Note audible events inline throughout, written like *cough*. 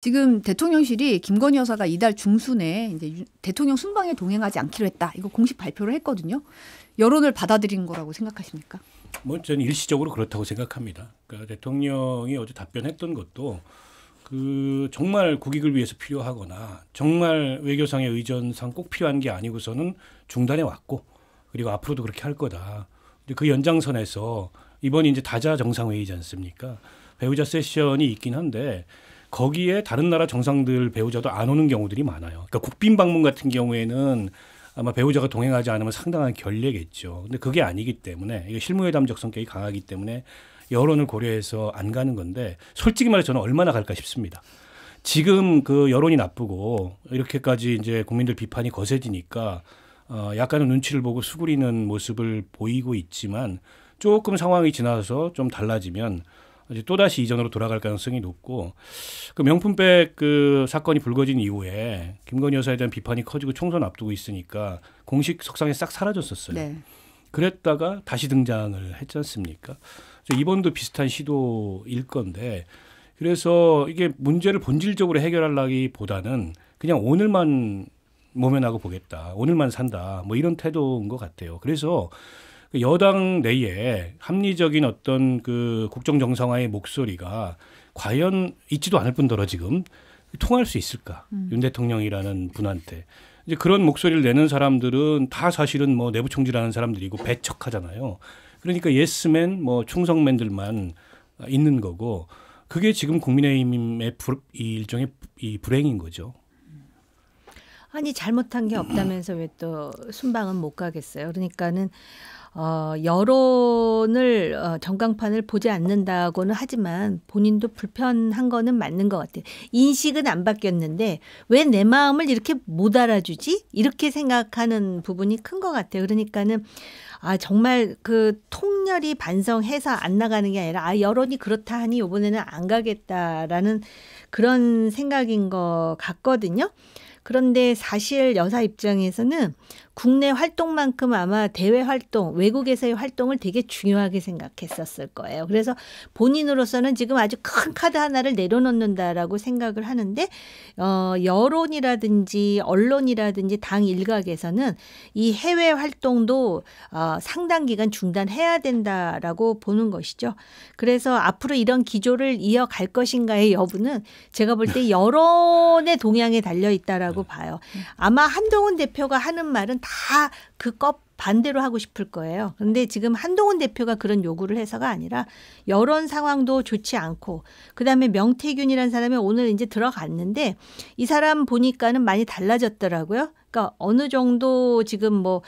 지금 대통령실이 김건희 여사가 이달 중순에 이제 대통령 순방에 동행하지 않기로 했다. 이거 공식 발표를 했거든요. 여론을 받아들인 거라고 생각하십니까? 뭐 저는 일시적으로 그렇다고 생각합니다. 그러니까 대통령이 어제 답변했던 것도 그 정말 국익을 위해서 필요하거나 정말 외교상의 의전상 꼭 필요한 게 아니고서는 중단해 왔고 그리고 앞으로도 그렇게 할 거다. 근데 그 연장선에서 이번이 이제 다자 정상회의지 않습니까? 배우자 세션이 있긴 한데 거기에 다른 나라 정상들 배우자도 안 오는 경우들이 많아요. 그러니까 국빈 방문 같은 경우에는 아마 배우자가 동행하지 않으면 상당한 결례겠죠. 근데 그게 아니기 때문에 이게 실무회담적 성격이 강하기 때문에 여론을 고려해서 안 가는 건데 솔직히 말해서 저는 얼마나 갈까 싶습니다. 지금 그 여론이 나쁘고 이렇게까지 이제 국민들 비판이 거세지니까 어 약간은 눈치를 보고 수그리는 모습을 보이고 있지만 조금 상황이 지나서 좀 달라지면 이제 또다시 이전으로 돌아갈 가능성이 높고 그 명품백 그 사건이 불거진 이후에 김건희 여사에 대한 비판이 커지고 총선 앞두고 있으니까 공식 석상에 싹 사라졌었어요. 네. 그랬다가 다시 등장을 했지 않습니까? 이번도 비슷한 시도일 건데 그래서 이게 문제를 본질적으로 해결하려기보다는 그냥 오늘만 모면하고 보겠다. 오늘만 산다. 뭐 이런 태도인 것 같아요. 그래서 그 여당 내에 합리적인 어떤 그 국정 정상화의 목소리가 과연 있지도 않을 뿐더러 지금 통할 수 있을까? 음. 윤 대통령이라는 분한테. 이제 그런 목소리를 내는 사람들은 다 사실은 뭐 내부 총질하는 사람들이고 배척하잖아요. 그러니까 예스맨 뭐 충성맨들만 있는 거고 그게 지금 국민의힘의 불, 이 일종의 이 불행인 거죠. 아니 잘못한 게 없다면서 왜 또 순방은 못 가겠어요. 그러니까는 어, 여론을 어, 전광판을 보지 않는다고는 하지만 본인도 불편한 거는 맞는 것 같아요. 인식은 안 바뀌었는데 왜 내 마음을 이렇게 못 알아주지? 이렇게 생각하는 부분이 큰 것 같아요. 그러니까는 아 정말 그 통렬히 반성해서 안 나가는 게 아니라 아 여론이 그렇다 하니 이번에는 안 가겠다라는 그런 생각인 것 같거든요. 그런데 사실 여사 입장에서는 국내 활동만큼 아마 대외 활동, 외국에서의 활동을 되게 중요하게 생각했었을 거예요. 그래서 본인으로서는 지금 아주 큰 카드 하나를 내려놓는다라고 생각을 하는데 어, 여론이라든지 언론이라든지 당 일각에서는 이 해외 활동도 어, 상당 기간 중단해야 된다라고 보는 것이죠. 그래서 앞으로 이런 기조를 이어갈 것인가의 여부는 제가 볼때 네. 여론의 동향에 달려 있다라고 네. 봐요. 아마 한동훈 대표가 하는 말은 다그껍 반대로 하고 싶을 거예요. 그런데 지금 한동훈 대표가 그런 요구를 해서가 아니라 여론 상황도 좋지 않고 그다음에 명태균이라는 사람이 오늘 이제 들어갔는데 이 사람 보니까는 많이 달라졌더라고요. 그러니까 어느 정도 지금 뭐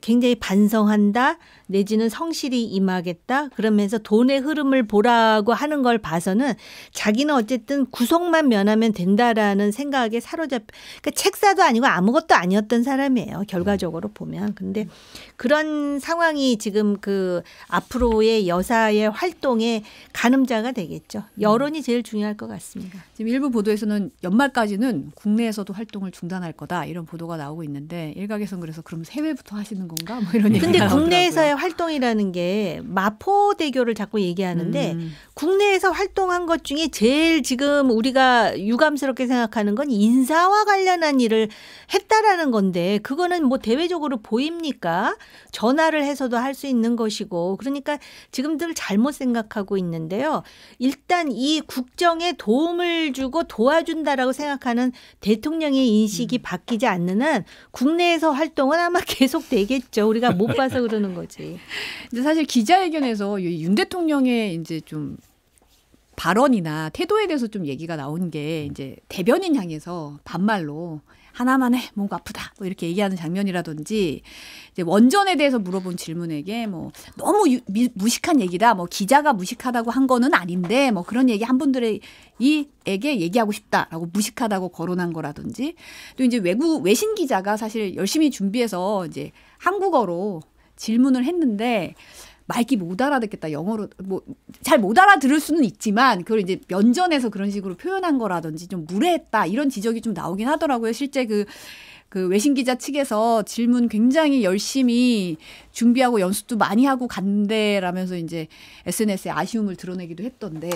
굉장히 반성한다. 내지는 성실히 임하겠다 그러면서 돈의 흐름을 보라고 하는 걸 봐서는 자기는 어쨌든 구속만 면하면 된다라는 생각에 사로잡 그러니까 책사도 아니고 아무것도 아니었던 사람이에요 결과적으로 음. 보면 근데 그런 상황이 지금 그 앞으로의 여사의 활동에 가늠자가 되겠죠 음. 여론이 제일 중요할 것 같습니다 지금 일부 보도에서는 연말까지는 국내에서도 활동을 중단할 거다 이런 보도가 나오고 있는데 일각에서는 그래서 그럼 해외부터 하시는 건가 뭐 이런 얘기가 근데 국내에서 활동이라는 게 마포대교를 자꾸 얘기하는데 음. 국내에서 활동한 것 중에 제일 지금 우리가 유감스럽게 생각하는 건 인사와 관련한 일을 했다라는 건데 그거는 뭐 대외적으로 보입니까? 전화를 해서도 할 수 있는 것이고 그러니까 지금들 잘못 생각하고 있는데요. 일단 이 국정에 도움을 주고 도와준다라고 생각하는 대통령의 인식이 음. 바뀌지 않는 한 국내에서 활동은 아마 *laughs* 계속 되겠죠. 우리가 못 봐서 그러는 거지. 근데 사실 기자회견에서 윤 대통령의 이제 좀 발언이나 태도에 대해서 좀 얘기가 나온 게 이제 대변인 향해서 반말로 하나만 해 뭔가 아프다 뭐 이렇게 얘기하는 장면이라든지 이제 원전에 대해서 물어본 질문에게 뭐 너무 유, 미, 무식한 얘기다 뭐 기자가 무식하다고 한 거는 아닌데 뭐 그런 얘기 한 분들의 이에게 얘기하고 싶다라고 무식하다고 거론한 거라든지 또 이제 외국 외신 기자가 사실 열심히 준비해서 이제 한국어로 질문을 했는데 말기 못 알아듣겠다 영어로 뭐 잘 못 알아들을 수는 있지만 그걸 이제 면전에서 그런 식으로 표현한 거라든지 좀 무례했다 이런 지적이 좀 나오긴 하더라고요. 실제 그그 그 외신 기자 측에서 질문 굉장히 열심히 준비하고 연습도 많이 하고 간대라면서 이제 SNS에 아쉬움을 드러내기도 했던데.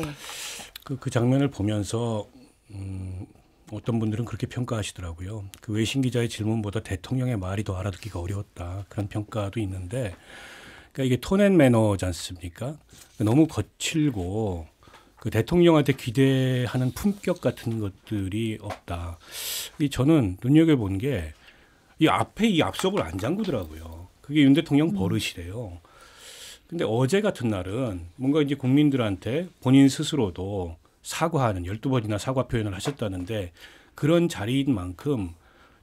그, 그 장면을 보면서 음, 어떤 분들은 그렇게 평가하시더라고요. 그 외신 기자의 질문보다 대통령의 말이 더 알아듣기가 어려웠다. 그런 평가도 있는데 그러니까 이게 톤앤 매너지 않습니까? 너무 거칠고 그 대통령한테 기대하는 품격 같은 것들이 없다. 이 저는 눈여겨 본게 이 앞에 이 앞섭을 안 잠그더라고요. 그게 윤 대통령 음. 버릇이래요. 근데 어제 같은 날은 뭔가 이제 국민들한테 본인 스스로도 사과하는 1 2 번이나 사과 표현을 하셨다는데 그런 자리인 만큼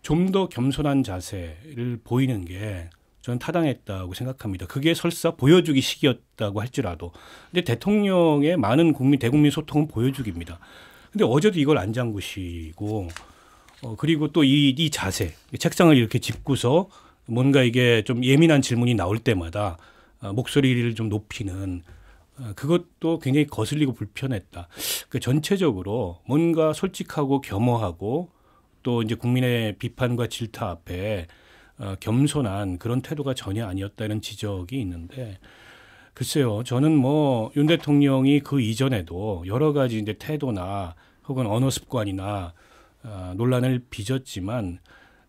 좀 더 겸손한 자세를 보이는 게 저는 타당했다고 생각합니다. 그게 설사 보여주기 식이었다고 할지라도. 근데 대통령의 많은 국민, 대국민 소통은 보여주기입니다. 근데 어제도 이걸 안 잠그시고, 어, 그리고 또 이, 이 자세, 책상을 이렇게 짚고서 뭔가 이게 좀 예민한 질문이 나올 때마다 아, 목소리를 좀 높이는 어, 그것도 굉장히 거슬리고 불편했다. 그 전체적으로 뭔가 솔직하고 겸허하고 또 이제 국민의 비판과 질타 앞에 어, 겸손한 그런 태도가 전혀 아니었다는 지적이 있는데 글쎄요 저는 뭐 윤 대통령이 그 이전에도 여러 가지 이제 태도나 혹은 언어 습관이나 어, 논란을 빚었지만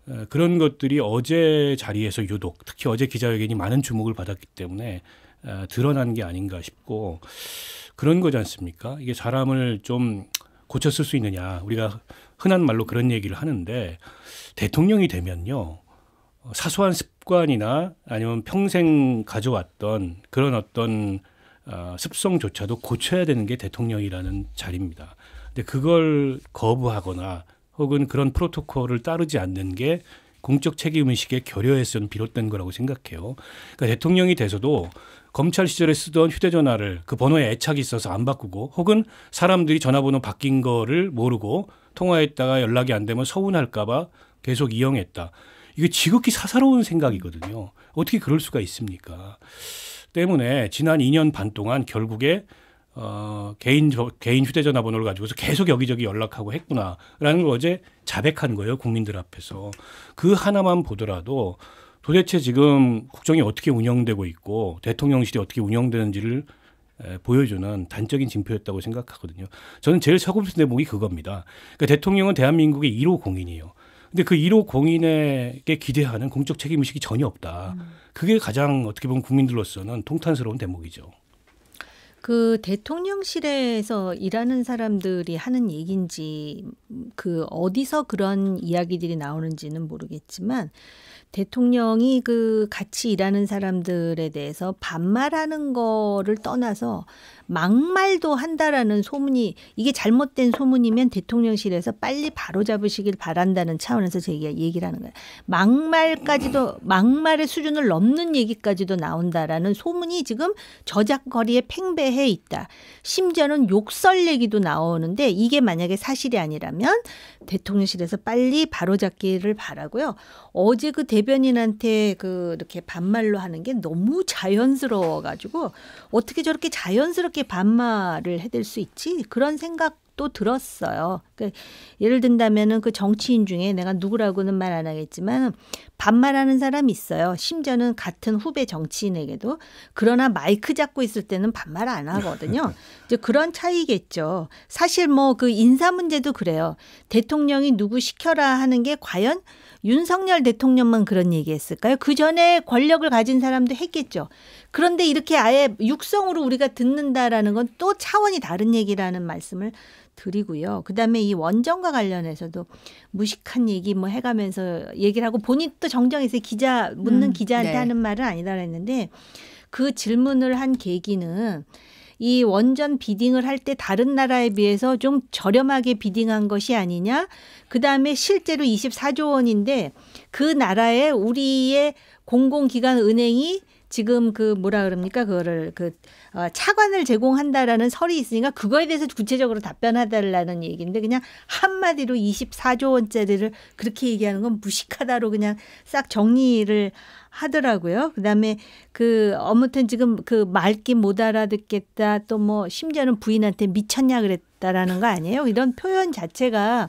어, 그런 것들이 어제 자리에서 유독 특히 어제 기자회견이 많은 주목을 받았기 때문에 드러난 게 아닌가 싶고 그런 거지 않습니까? 이게 사람을 좀 고쳤을 수 있느냐 우리가 흔한 말로 그런 얘기를 하는데 대통령이 되면요 사소한 습관이나 아니면 평생 가져왔던 그런 어떤 어, 습성조차도 고쳐야 되는 게 대통령이라는 자리입니다. 근데 그걸 거부하거나 혹은 그런 프로토콜을 따르지 않는 게 공적 책임 의식의 결여에선 비롯된 거라고 생각해요. 그러니까 대통령이 돼서도 검찰 시절에 쓰던 휴대전화를 그 번호에 애착이 있어서 안 바꾸고 혹은 사람들이 전화번호 바뀐 거를 모르고 통화했다가 연락이 안 되면 서운할까봐 계속 이용했다. 이게 지극히 사사로운 생각이거든요. 어떻게 그럴 수가 있습니까? 때문에 지난 2년 반 동안 결국에 어, 개인 개인 휴대전화 번호를 가지고서 계속 여기저기 연락하고 했구나라는 걸 어제 자백한 거예요 국민들 앞에서 그 하나만 보더라도 도대체 지금 국정이 어떻게 운영되고 있고 대통령실이 어떻게 운영되는지를 보여주는 단적인 징표였다고 생각하거든요. 저는 제일 차고픈 대목이 그겁니다. 그러니까 대통령은 대한민국의 1호 공인이에요. 근데 그 1호 공인에게 기대하는 공적 책임 의식이 전혀 없다. 음. 그게 가장 어떻게 보면 국민들로서는 통탄스러운 대목이죠. 그 대통령실에서 일하는 사람들이 하는 얘기인지 그 어디서 그런 이야기들이 나오는지는 모르겠지만 대통령이 그 같이 일하는 사람들에 대해서 반말하는 거를 떠나서 막말도 한다라는 소문이 이게 잘못된 소문이면 대통령실에서 빨리 바로 잡으시길 바란다는 차원에서 제가 얘기를 하는 거예요. 막말까지도 막말의 수준을 넘는 얘기까지도 나온다라는 소문이 지금 저작거리에 팽배해 있다. 심지어는 욕설 얘기도 나오는데 이게 만약에 사실이 아니라면 대통령실에서 빨리 바로 잡기를 바라고요. 어제 그 대변인한테 그 이렇게 반말로 하는 게 너무 자연스러워 가지고 어떻게 저렇게 자연스럽게 어떻게 반말을 해댈 수 있지? 그런 생각도 들었어요. 그러니까 예를 든다면은 그 정치인 중에 내가 누구라고는 말 안 하겠지만 반말하는 사람이 있어요. 심지어는 같은 후배 정치인에게도 그러나 마이크 잡고 있을 때는 반말 안 하거든요. *laughs* 이제 그런 차이겠죠. 사실 뭐 그 인사 문제도 그래요. 대통령이 누구 시켜라 하는 게 과연 윤석열 대통령만 그런 얘기했을까요? 그 전에 권력을 가진 사람도 했겠죠. 그런데 이렇게 아예 육성으로 우리가 듣는다라는 건 또 차원이 다른 얘기라는 말씀을 드리고요. 그다음에 이 원전과 관련해서도 무식한 얘기 뭐 해가면서 얘기를 하고 본인 또 정정해서 기자 묻는 음, 기자한테 네. 하는 말은 아니다그랬는데그 질문을 한 계기는 이 원전 비딩을 할 때 다른 나라에 비해서 좀 저렴하게 비딩한 것이 아니냐. 그 다음에 실제로 24조 원인데 그 나라에 우리의 공공기관 은행이 지금 그 뭐라 그럽니까 그거를 그 어, 차관을 제공한다라는 설이 있으니까 그거에 대해서 구체적으로 답변하달라는 얘기인데 그냥 한마디로 24조 원짜리를 그렇게 얘기하는 건 무식하다로 그냥 싹 정리를 하더라고요. 그다음에 그 아무튼 지금 그 말기 못 알아듣겠다 또 뭐 심지어는 부인한테 미쳤냐 그랬다라는 거 아니에요. 이런 표현 자체가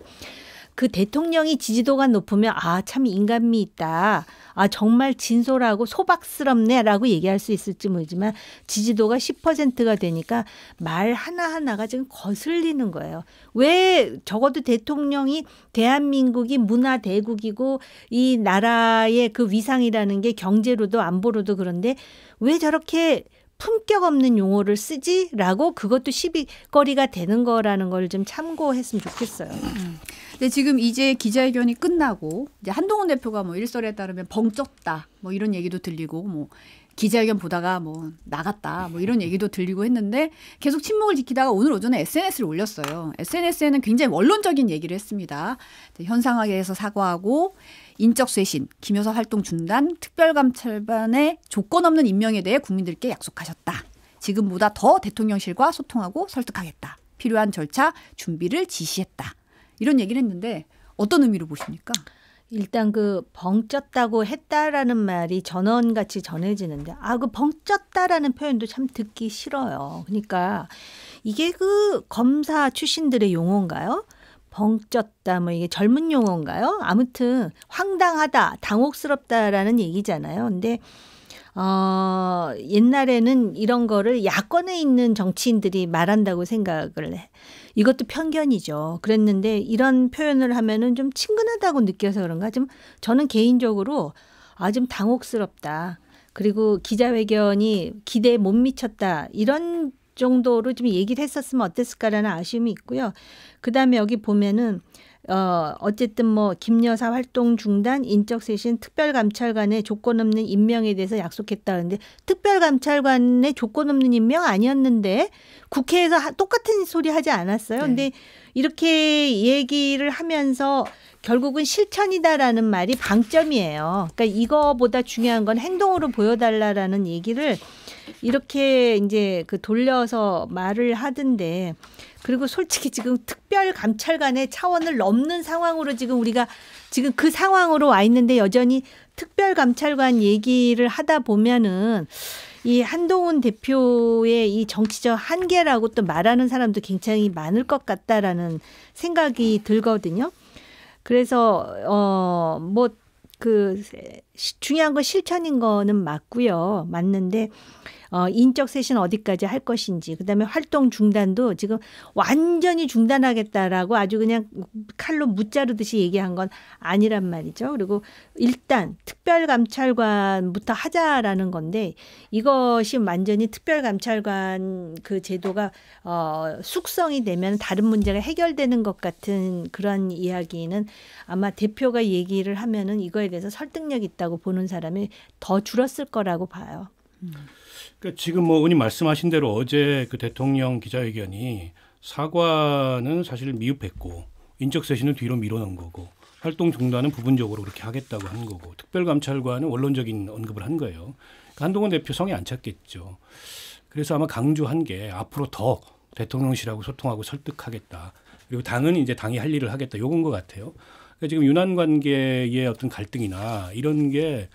그 대통령이 지지도가 높으면 아 참 인간미 있다. 아 정말 진솔하고 소박스럽네라고 얘기할 수 있을지 모르지만 지지도가 10%가 되니까 말 하나하나가 지금 거슬리는 거예요. 왜 적어도 대통령이 대한민국이 문화 대국이고 이 나라의 그 위상이라는 게 경제로도 안보로도 그런데 왜 저렇게 품격 없는 용어를 쓰지라고 그것도 시비거리가 되는 거라는 걸 좀 참고했으면 좋겠어요. 근데 지금 이제 기자회견이 끝나고 이제 한동훈 대표가 뭐 일설에 따르면 벙쪘다 뭐 이런 얘기도 들리고 뭐 기자회견 보다가 뭐 나갔다 뭐 이런 얘기도 들리고 했는데 계속 침묵을 지키다가 오늘 오전에 SNS를 올렸어요. SNS에는 굉장히 원론적인 얘기를 했습니다. 현상학에서 사과하고 인적 쇄신, 김여사 활동 중단, 특별감찰반의 조건 없는 임명에 대해 국민들께 약속하셨다. 지금보다 더 대통령실과 소통하고 설득하겠다. 필요한 절차 준비를 지시했다. 이런 얘기를 했는데 어떤 의미로 보십니까? 일단 그 벙쪘다고 했다라는 말이 전원같이 전해지는데 아 그 벙쪘다라는 표현도 참 듣기 싫어요. 그러니까 이게 그 검사 출신들의 용어인가요? 벙쪘다 뭐 이게 젊은 용어인가요? 아무튼 황당하다, 당혹스럽다라는 얘기잖아요. 근데 어, 옛날에는 이런 거를 야권에 있는 정치인들이 말한다고 생각을 해. 이것도 편견이죠. 그랬는데 이런 표현을 하면은 좀 친근하다고 느껴서 그런가 좀 저는 개인적으로 아, 좀 당혹스럽다. 그리고 기자회견이 기대에 못 미쳤다. 이런 정도로 좀 얘기를 했었으면 어땠을까라는 아쉬움이 있고요. 그다음에 여기 보면은 어, 어쨌든 뭐 김여사 활동 중단, 인적쇄신, 특별감찰관의 조건 없는 임명에 대해서 약속했다는데 특별감찰관의 조건 없는 임명 아니었는데 국회에서 하, 똑같은 소리 하지 않았어요. 네. 근데 이렇게 얘기를 하면서 결국은 실천이다라는 말이 방점이에요. 그러니까 이거보다 중요한 건 행동으로 보여달라라는 얘기를 이렇게 이제 그 돌려서 말을 하던데 그리고 솔직히 지금 특별 감찰관의 차원을 넘는 상황으로 지금 우리가 지금 그 상황으로 와 있는데 여전히 특별 감찰관 얘기를 하다 보면은 이 한동훈 대표의 이 정치적 한계라고 또 말하는 사람도 굉장히 많을 것 같다라는 생각이 들거든요. 그래서 어 뭐 그 중요한 건 실천인 거는 맞고요. 맞는데 어, 인적 쇄신 어디까지 할 것인지 그다음에 활동 중단도 지금 완전히 중단하겠다라고 아주 그냥 칼로 무자르듯이 얘기한 건 아니란 말이죠. 그리고 일단 특별감찰관부터 하자라는 건데 이것이 완전히 특별감찰관 그 제도가 어, 숙성이 되면 다른 문제가 해결되는 것 같은 그런 이야기는 아마 대표가 얘기를 하면은 이거에 대해서 설득력 있다고 보는 사람이 더 줄었을 거라고 봐요. 음. 그러니까 지금 뭐 의원님 말씀하신 대로 어제 그 대통령 기자회견이 사과는 사실 미흡했고 인적 쇄신은 뒤로 밀어놓은 거고 활동 중단은 부분적으로 그렇게 하겠다고 한 거고 특별감찰관은 원론적인 언급을 한 거예요. 그러니까 한동훈 대표 성에 안 찼겠죠. 그래서 아마 강조한 게 앞으로 더 대통령실하고 소통하고 설득하겠다. 그리고 당은 이제 당이 할 일을 하겠다. 요건 것 같아요. 그러니까 지금 유난 관계의 어떤 갈등이나 이런 게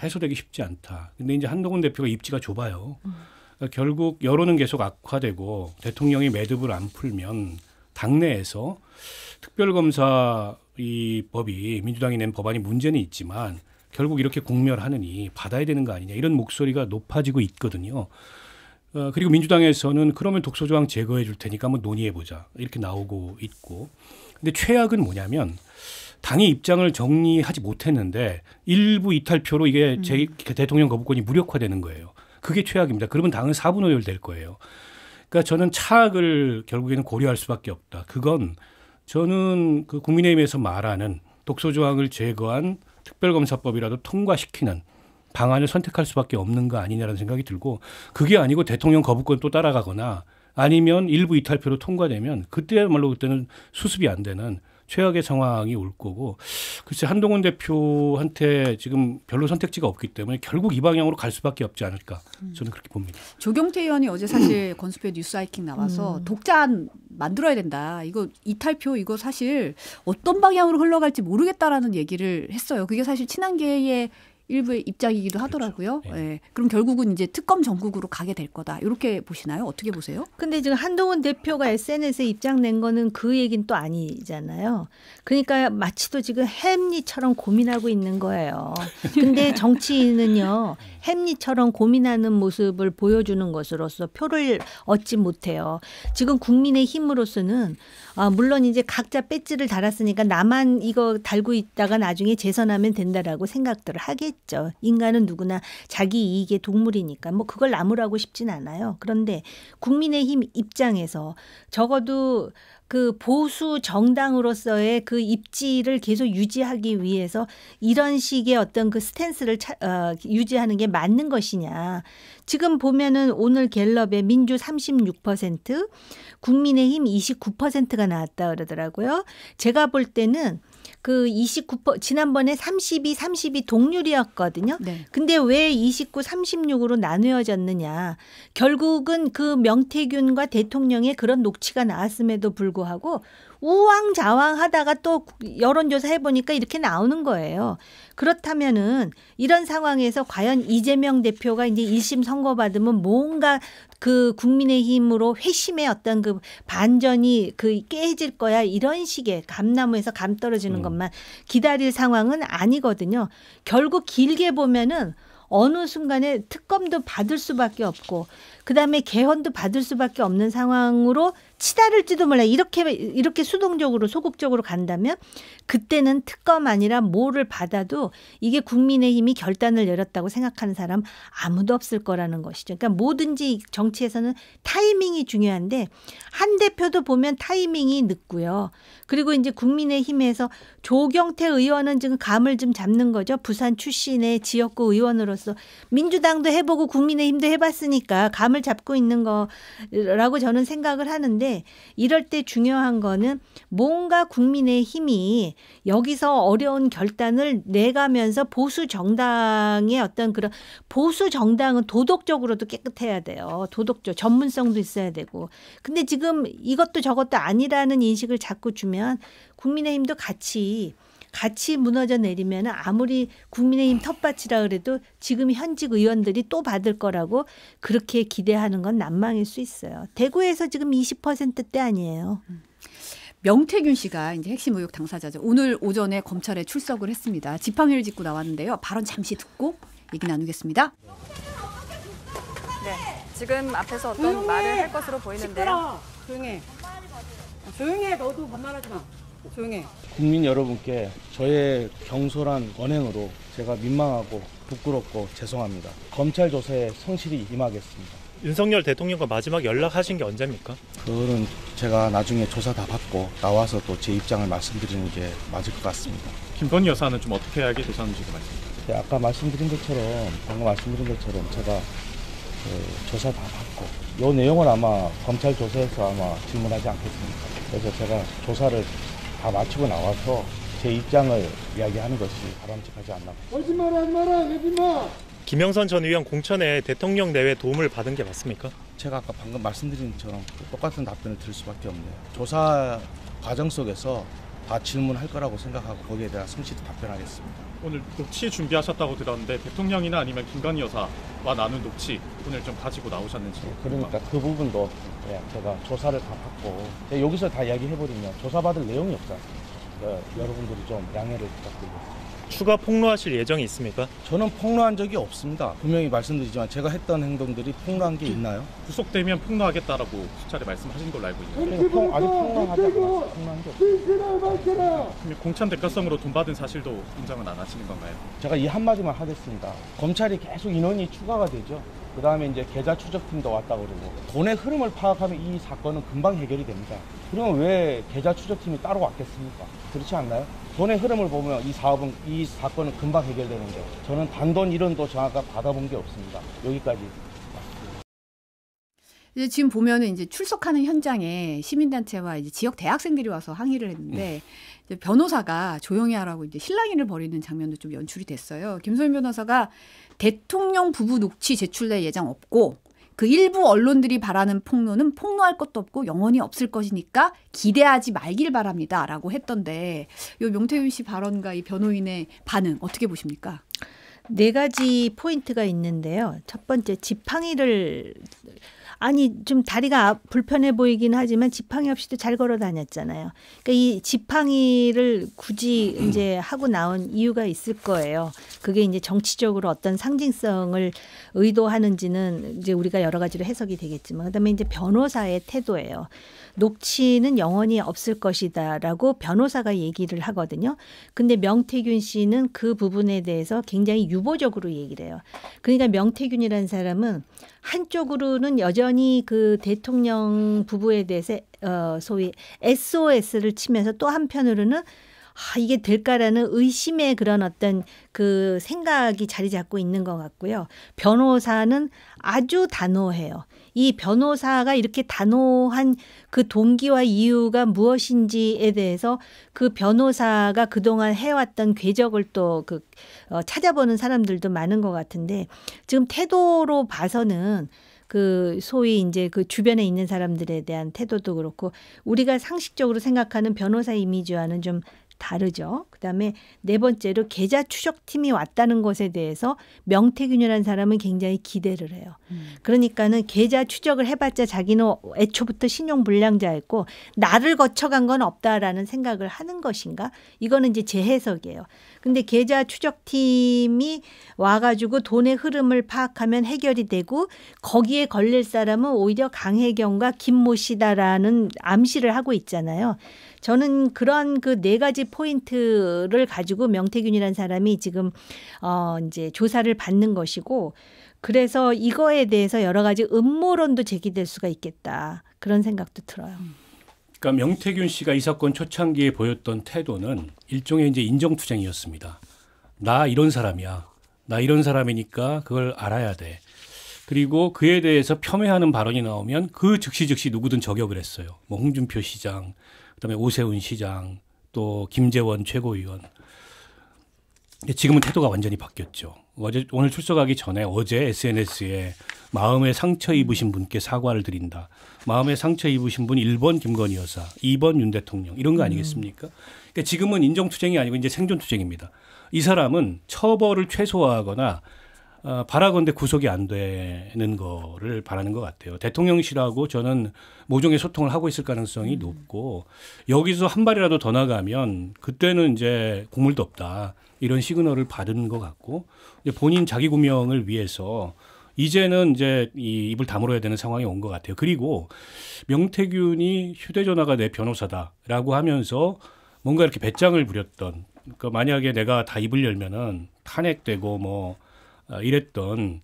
해소되기 쉽지 않다. 근데 이제 한동훈 대표가 입지가 좁아요. 음. 그러니까 결국 여론은 계속 악화되고 대통령이 매듭을 안 풀면 당내에서 특별검사 이 법이 민주당이 낸 법안이 문제는 있지만 결국 이렇게 공멸하느니 받아야 되는 거 아니냐 이런 목소리가 높아지고 있거든요. 어, 그리고 민주당에서는 그러면 독소조항 제거해 줄 테니까 한번 논의해 보자 이렇게 나오고 있고 근데 최악은 뭐냐면 당의 입장을 정리하지 못했는데 일부 이탈표로 이게 음. 제 그 대통령 거부권이 무력화되는 거예요. 그게 최악입니다. 그러면 당은 사분오열될 거예요. 그러니까 저는 차악을 결국에는 고려할 수밖에 없다. 그건 저는 그 국민의힘에서 말하는 독소 조항을 제거한 특별검사법이라도 통과시키는 방안을 선택할 수밖에 없는 거 아니냐라는 생각이 들고 그게 아니고 대통령 거부권 또 따라가거나 아니면 일부 이탈표로 통과되면 그때야말로 그때는 수습이 안 되는 최악의 상황이 올 거고 글쎄 한동훈 대표한테 지금 별로 선택지가 없기 때문에 결국 이 방향으로 갈 수밖에 없지 않을까 저는 그렇게 봅니다. 음. 조경태 의원이 어제 사실 음. 건수표 뉴스 하이킹 나와서 음. 독자안 만들어야 된다. 이거 이탈표 이거 사실 어떤 방향으로 흘러갈지 모르겠다라는 얘기를 했어요. 그게 사실 친한계의 일부의 입장이기도 그렇죠. 하더라고요. 그렇죠. 예. 예. 그럼 결국은 이제 특검 전국으로 가게 될 거다. 이렇게 보시나요? 어떻게 보세요? 근데 지금 한동훈 대표가 SNS에 입장 낸 거는 그 얘긴 또 아니잖아요. 그러니까 마치도 지금 햄리처럼 고민하고 있는 거예요. 근데 정치인은요. *laughs* 햄리처럼 고민하는 모습을 보여주는 것으로서 표를 얻지 못해요. 지금 국민의 힘으로서는 아, 물론 이제 각자 배지를 달았으니까 나만 이거 달고 있다가 나중에 재선하면 된다라고 생각들을 하겠죠. 인간은 누구나 자기 이익의 동물이니까 뭐 그걸 나무라고 싶진 않아요. 그런데 국민의힘 입장에서 적어도 그 보수 정당으로서의 그 입지를 계속 유지하기 위해서 이런 식의 어떤 그 스탠스를 차, 어, 유지하는 게 맞는 것이냐. 지금 보면은 오늘 갤럽에 민주 36%, 국민의힘 29%가 나왔다 그러더라고요. 제가 볼 때는 그29% 지난번에 32, 32 동률이었거든요. 네. 근데 왜 29, 36으로 나누어졌느냐? 결국은 그 명태균과 대통령의 그런 녹취가 나왔음에도 불구하고 우왕좌왕 하다가 또 여론조사 해보니까 이렇게 나오는 거예요. 그렇다면은 이런 상황에서 과연 이재명 대표가 이제 1심 선고받으면 뭔가 그 국민의힘으로 회심의 어떤 그 반전이 그 깨질 거야 이런 식의 감나무에서 감 떨어지는 음. 것만 기다릴 상황은 아니거든요. 결국 길게 보면은 어느 순간에 특검도 받을 수밖에 없고 그다음에 개헌도 받을 수밖에 없는 상황으로 치달을지도 몰라. 이렇게 이렇게 수동적으로 소극적으로 간다면 그때는 특검 아니라 뭐를 받아도 이게 국민의힘이 결단을 내렸다고 생각하는 사람 아무도 없을 거라는 것이죠. 그러니까 뭐든지 정치에서는 타이밍이 중요한데 한 대표도 보면 타이밍이 늦고요. 그리고 이제 국민의힘에서 조경태 의원은 지금 감을 좀 잡는 거죠. 부산 출신의 지역구 의원으로서 민주당도 해보고 국민의힘도 해봤으니까 감 감을 잡고 있는 거라고 저는 생각을 하는데 이럴 때 중요한 거는 뭔가 국민의 힘이 여기서 어려운 결단을 내가면서 보수 정당의 어떤 그런 보수 정당은 도덕적으로도 깨끗해야 돼요. 도덕적 전문성도 있어야 되고. 근데 지금 이것도 저것도 아니라는 인식을 자꾸 주면 국민의힘도 같이 같이 무너져 내리면 아무리 국민의힘 텃밭이라 그래도 지금 현직 의원들이 또 받을 거라고 그렇게 기대하는 건 난망일 수 있어요. 대구에서 지금 20%대 아니에요. 명태균 씨가 이제 핵심 의혹 당사자죠. 오늘 오전에 검찰에 출석을 했습니다. 지팡이를 짚고 나왔는데요. 발언 잠시 듣고 얘기 나누겠습니다. 네, 지금 앞에서 어떤 조용해. 말을 할 것으로 보이는데요. 시끄러. 조용해. 조용해. 너도 반말하지 마. 조용해. 국민 여러분께 저의 경솔한 언행으로 제가 민망하고 부끄럽고 죄송합니다. 검찰 조사에 성실히 임하겠습니다. 윤석열 대통령과 마지막 연락하신 게 언제입니까? 그거는 제가 나중에 조사 다 받고 나와서 또 제 입장을 말씀드리는 게 맞을 것 같습니다. 김건희 여사는 좀 어떻게 하게 되셨는지 말씀해 주세요. 네, 아까 말씀드린 것처럼 방금 말씀드린 것처럼 제가 그 조사 다 받고 이 내용을 아마 검찰 조사에서 아마 질문하지 않겠습니까? 그래서 제가 조사를 다 마치고 나와서 제 입장을 이야기하는 것이 바람직하지 않나. 걸지 마라, 하지 마라, 마. 김영선 전 의원 공천에 대통령 내외 도움을 받은 게 맞습니까? 제가 아까 방금 말씀드린 것처럼 똑같은 답변을 들을 수밖에 없네요. 조사 과정 속에서 다 질문할 거라고 생각하고 거기에 대한 성실히 답변하겠습니다. 오늘 녹취 준비하셨다고 들었는데 대통령이나 아니면 김건희 여사와 나눈 녹취 오늘 좀 가지고 나오셨는지 네, 그러니까 그 부분도 예, 제가 조사를 다 받고 예, 여기서 다 이야기해버리면 조사받을 내용이 없어 그, 여러분들이 좀 양해를 부탁드립니다. 추가 폭로하실 예정이 있습니까? 저는 폭로한 적이 없습니다. 분명히 말씀드리지만 제가 했던 행동들이 폭로한 게 있나요? 구속되면 폭로하겠다라고 수차례 말씀하신 걸로 알고 있는데 폭, 아직 폭로하지 않았어요. 폭 공천 대가성으로 돈 받은 사실도 인정은 안 하시는 건가요? 제가 이 한마디만 하겠습니다. 검찰이 계속 인원이 추가가 되죠. 그 다음에 이제 계좌 추적팀도 왔다 그러고 돈의 흐름을 파악하면 이 사건은 금방 해결이 됩니다. 그러면 왜 계좌 추적팀이 따로 왔겠습니까? 그렇지 않나요? 돈의 흐름을 보면 이 사업은 이 사건은 금방 해결되는데 저는 단돈 이론도 정확하게 받아본 게 없습니다. 여기까지. 이제 지금 보면은 이제 출석하는 현장에 시민단체와 이제 지역 대학생들이 와서 항의를 했는데 음. 이제 변호사가 조용히 하라고 이제 실랑이를 벌이는 장면도 좀 연출이 됐어요. 김소연 변호사가 대통령 부부 녹취 제출될 예정 없고 그 일부 언론들이 바라는 폭로는 폭로할 것도 없고 영원히 없을 것이니까 기대하지 말길 바랍니다. 라고 했던데 요 명태윤 씨 발언과 이 변호인의 반응 어떻게 보십니까? 네 가지 포인트가 있는데요. 첫 번째 지팡이를 아니 좀 다리가 아, 불편해 보이긴 하지만 지팡이 없이도 잘 걸어 다녔잖아요. 그러니까 이 지팡이를 굳이 이제 하고 나온 이유가 있을 거예요. 그게 이제 정치적으로 어떤 상징성을 의도하는지는 이제 우리가 여러 가지로 해석이 되겠지만 그다음에 이제 변호사의 태도예요. 녹취는 영원히 없을 것이다라고 변호사가 얘기를 하거든요. 근데 명태균 씨는 그 부분에 대해서 굉장히 유보적으로 얘기를 해요. 그러니까 명태균이라는 사람은 한쪽으로는 여전히 완전히 그 대통령 부부에 대해서 어, 소위 SOS를 치면서 또 한편으로는 아, 이게 될까라는 의심의 그런 어떤 그 생각이 자리 잡고 있는 것 같고요. 변호사는 아주 단호해요. 이 변호사가 이렇게 단호한 그 동기와 이유가 무엇인지에 대해서 그 변호사가 그동안 해왔던 궤적을 또그 어, 찾아보는 사람들도 많은 것 같은데 지금 태도로 봐서는 그 소위 이제 그 주변에 있는 사람들에 대한 태도도 그렇고 우리가 상식적으로 생각하는 변호사 이미지와는 좀 다르죠. 그다음에 네 번째로 계좌 추적팀이 왔다는 것에 대해서 명태균이라는 사람은 굉장히 기대를 해요. 음. 그러니까는 계좌 추적을 해봤자 자기는 애초부터 신용 불량자였고 나를 거쳐간 건 없다라는 생각을 하는 것인가? 이거는 이제 재 해석이에요. 근데 계좌 추적팀이 와가지고 돈의 흐름을 파악하면 해결이 되고 거기에 걸릴 사람은 오히려 강혜경과 김모 씨다라는 암시를 하고 있잖아요. 저는 그런 그 네 가지 포인트를 가지고 명태균이라는 사람이 지금 어 이제 조사를 받는 것이고 그래서 이거에 대해서 여러 가지 음모론도 제기될 수가 있겠다. 그런 생각도 들어요. 그러니까 명태균 씨가 이 사건 초창기에 보였던 태도는 일종의 이제 인정투쟁이었습니다. 나 이런 사람이야. 나 이런 사람이니까 그걸 알아야 돼. 그리고 그에 대해서 폄훼하는 발언이 나오면 그 즉시 즉시 누구든 저격을 했어요. 뭐 홍준표 시장, 그다음에 오세훈 시장 또 김재원 최고위원 지금은 태도가 완전히 바뀌었죠. 어제 오늘 출석하기 전에 어제 SNS에 마음의 상처 입으신 분께 사과를 드린다. 마음의 상처 입으신 분 1번 김건희 여사, 2번 윤 대통령 이런 거 음. 아니겠습니까? 그러니까 지금은 인정투쟁이 아니고 이제 생존투쟁입니다. 이 사람은 처벌을 최소화하거나 어, 바라건대 구속이 안 되는 거를 바라는 것 같아요. 대통령실하고 저는 모종의 소통을 하고 있을 가능성이 음. 높고 여기서 한 발이라도 더 나가면 그때는 이제 국물도 없다 이런 시그널을 받은 것 같고 본인 자기 구명을 위해서 이제는 이제 이 입을 다물어야 되는 상황이 온 것 같아요. 그리고 명태균이 휴대전화가 내 변호사다라고 하면서 뭔가 이렇게 배짱을 부렸던 그러니까 만약에 내가 다 입을 열면은 탄핵되고 뭐 아, 이랬던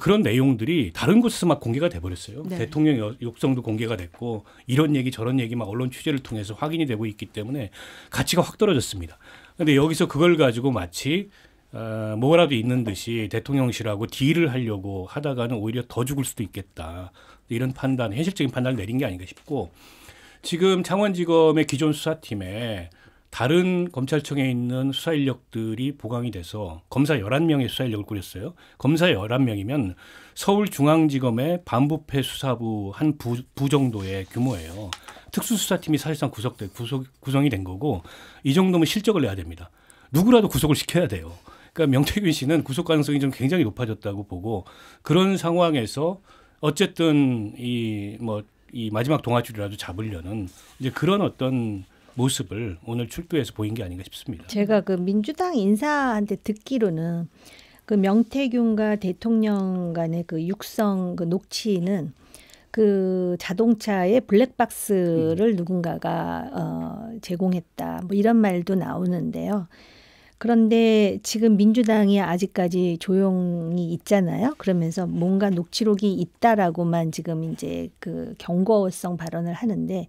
그런 내용들이 다른 곳에서 막 공개가 돼버렸어요. 네. 대통령 욕성도 공개가 됐고 이런 얘기 저런 얘기 막 언론 취재를 통해서 확인이 되고 있기 때문에 가치가 확 떨어졌습니다. 근데 여기서 그걸 가지고 마치 어, 뭐라도 있는 듯이 대통령실하고 딜을 하려고 하다가는 오히려 더 죽을 수도 있겠다. 이런 판단, 현실적인 판단을 내린 게 아닌가 싶고 지금 창원지검의 기존 수사팀에 다른 검찰청에 있는 수사 인력들이 보강이 돼서 검사 11명의 수사 인력을 꾸렸어요. 검사 11명이면 서울중앙지검의 반부패 수사부 한 부 정도의 규모예요. 특수수사팀이 사실상 구속돼 구속, 구성이 된 거고 이 정도면 실적을 내야 됩니다. 누구라도 구속을 시켜야 돼요. 그러니까 명태균 씨는 구속 가능성이 좀 굉장히 높아졌다고 보고 그런 상황에서 어쨌든 이 뭐이 뭐이 마지막 동아줄이라도 잡으려는 이제 그런 어떤 모습을 오늘 출두에서 보인 게 아닌가 싶습니다. 제가 그 민주당 인사한테 듣기로는 그 명태균과 대통령 간의 그 육성 그 녹취는 그 자동차의 블랙박스를 음. 누군가가 어 제공했다 뭐 이런 말도 나오는데요. 그런데 지금 민주당이 아직까지 조용히 있잖아요. 그러면서 뭔가 녹취록이 있다라고만 지금 이제 그 경고성 발언을 하는데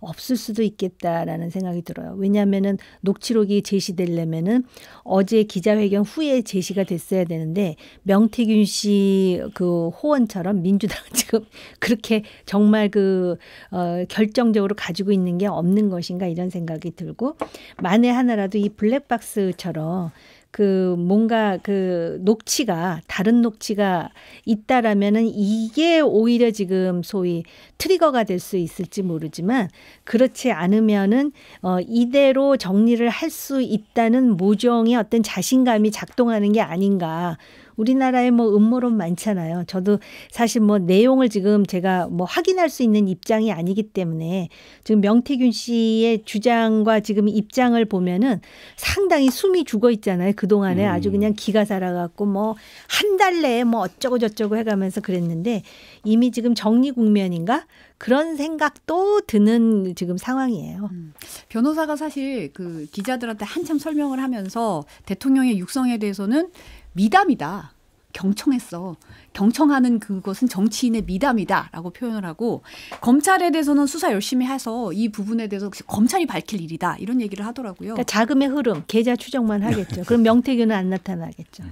없을 수도 있겠다라는 생각이 들어요. 왜냐하면 녹취록이 제시되려면 어제 기자회견 후에 제시가 됐어야 되는데 명태균 씨 그 호언처럼 민주당 *laughs* 지금 그렇게 정말 그 어, 결정적으로 가지고 있는 게 없는 것인가 이런 생각이 들고 만에 하나라도 이 블랙박스처럼 그 뭔가 그 녹취가 다른 녹취가 있다라면은 이게 오히려 지금 소위 트리거가 될 수 있을지 모르지만 그렇지 않으면은 어 이대로 정리를 할 수 있다는 모종의 어떤 자신감이 작동하는 게 아닌가 우리나라에 뭐 음모론 많잖아요. 저도 사실 뭐 내용을 지금 제가 뭐 확인할 수 있는 입장이 아니기 때문에 지금 명태균 씨의 주장과 지금 입장을 보면은 상당히 숨이 죽어 있잖아요. 그동안에 음. 아주 그냥 기가 살아갖고 뭐 한 달 내에 뭐 어쩌고 저쩌고 해가면서 그랬는데 이미 지금 정리 국면인가? 그런 생각도 드는 지금 상황이에요. 음. 변호사가 사실 그 기자들한테 한참 설명을 하면서 대통령의 육성에 대해서는 미담이다. 경청했어. 경청하는 그것은 정치인의 미담이다라고 표현을 하고 검찰에 대해서는 수사 열심히 해서 이 부분에 대해서 검찰이 밝힐 일이다 이런 얘기를 하더라고요. 그러니까 자금의 흐름, 계좌 추정만 하겠죠. 그럼 *laughs* 명태균은 안 나타나겠죠.